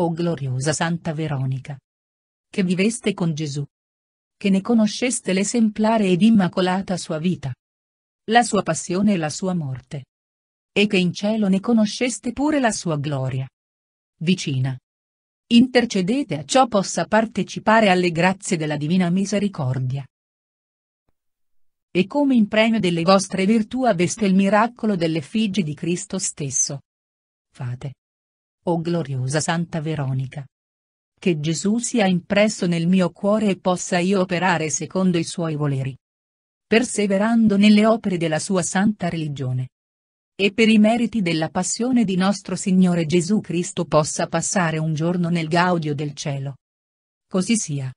O gloriosa Santa Veronica! Che viveste con Gesù! Che ne conosceste l'esemplare ed immacolata sua vita! La sua passione e la sua morte! E che in cielo ne conosceste pure la sua gloria! Vicina! Intercedete a ciò possa partecipare alle grazie della Divina Misericordia e come in premio delle vostre virtù aveste il miracolo dell'effigie di Cristo stesso. Fate, o gloriosa Santa Veronica. Che Gesù sia impresso nel mio cuore e possa io operare secondo i suoi voleri. Perseverando nelle opere della sua santa religione. E per i meriti della passione di nostro Signore Gesù Cristo possa passare un giorno nel gaudio del cielo. Così sia.